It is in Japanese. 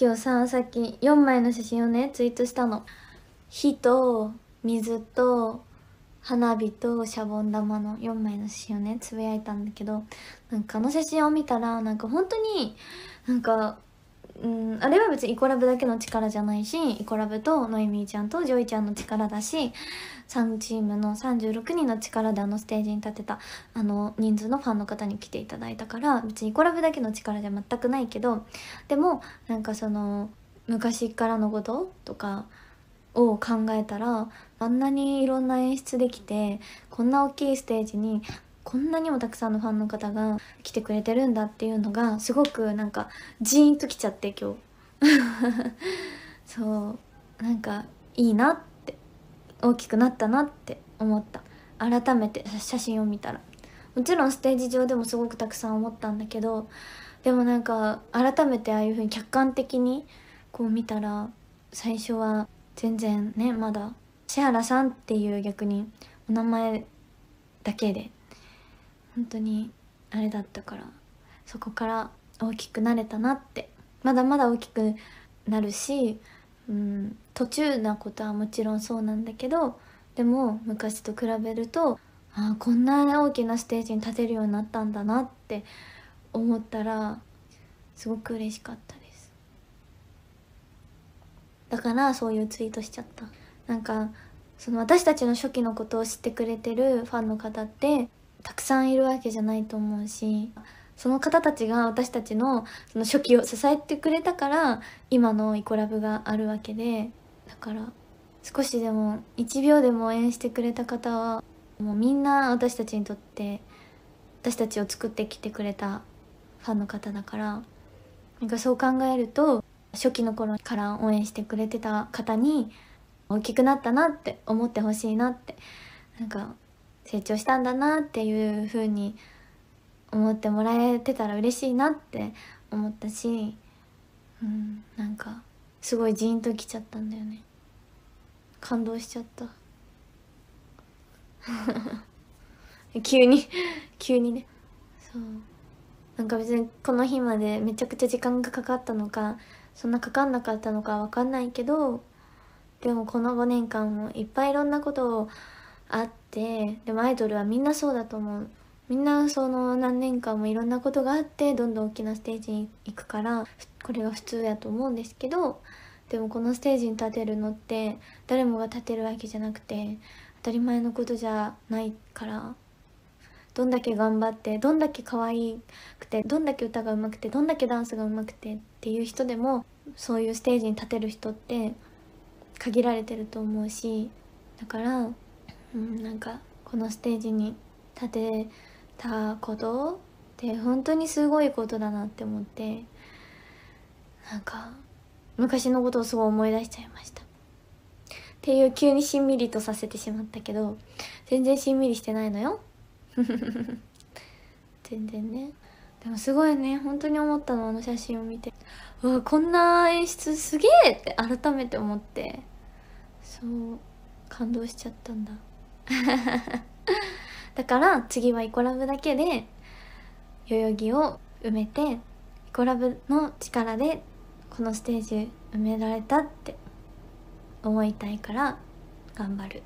今日ささっき4枚の写真をねツイートしたの火と水と花火とシャボン玉の4枚の写真をねつぶやいたんだけどなんかあの写真を見たらなんか本当になんかうんあれは別にイコラブだけの力じゃないしイコラブとノイミーちゃんとジョイちゃんの力だし3チームの36人の力であのステージに立てたあの人数のファンの方に来ていただいたから別にイコラブだけの力じゃ全くないけどでもなんかその昔からのこととかを考えたらあんなにいろんな演出できてこんな大きいステージにこんなにもたくさんのファンの方が来てくれてるんだっていうのがすごくなんかジーンときちゃって今日 そうなんかいいなって大きくなったなって思った改めて写真を見たらもちろんステージ上でもすごくたくさん思ったんだけどでもなんか改めてああいう風に客観的にこう見たら最初は全然ねまだ千原さんっていう逆にお名前だけで本当にあれだったからそこから大きくなれたなってまだまだ大きくなるし、うん、途中なことはもちろんそうなんだけどでも昔と比べるとああこんな大きなステージに立てるようになったんだなって思ったらすごく嬉しかったですだからそういうツイートしちゃったなんかその私たちの初期のことを知ってくれてるファンの方ってたくさんいるわけじゃないと思うしその方たちが私たちのその初期を支えてくれたから今のイコラブがあるわけでだから少しでも1秒でも応援してくれた方はもうみんな私たちにとって私たちを作ってきてくれたファンの方だからなんかそう考えると初期の頃から応援してくれてた方に大きくなったなって思ってほしいなってなんか成長したんだなっていう風に思ってもらえてたら嬉しいなって思ったし、うん、なんかすごいジーンときちゃったんだよね感動しちゃった 急に急にねそうなんか別にこの日までめちゃくちゃ時間がかかったのかそんなかかんなかったのかわかんないけどでもこの5年間もいっぱいいろんなことをあってでもアイドルはみんなそうだと思うみんなその何年間もいろんなことがあってどんどん大きなステージに行くからこれが普通やと思うんですけどでもこのステージに立てるのって誰もが立てるわけじゃなくて当たり前のことじゃないからどんだけ頑張ってどんだけ可愛くてどんだけ歌が上手くてどんだけダンスが上手くてっていう人でもそういうステージに立てる人って限られてると思うしだからうん、なんかこのステージに立てたことって本当にすごいことだなって思ってなんか昔のことをすごい思い出しちゃいましたっていう急にしんみりとさせてしまったけど全然しんみりしてないのよ 全然ねでもすごいね本当に思ったのあの写真を見てうわこんな演出すげえって改めて思ってそう感動しちゃったんだ だから次はイコラブだけで代々木を埋めてイコラブの力でこのステージ埋められたって思いたいから頑張る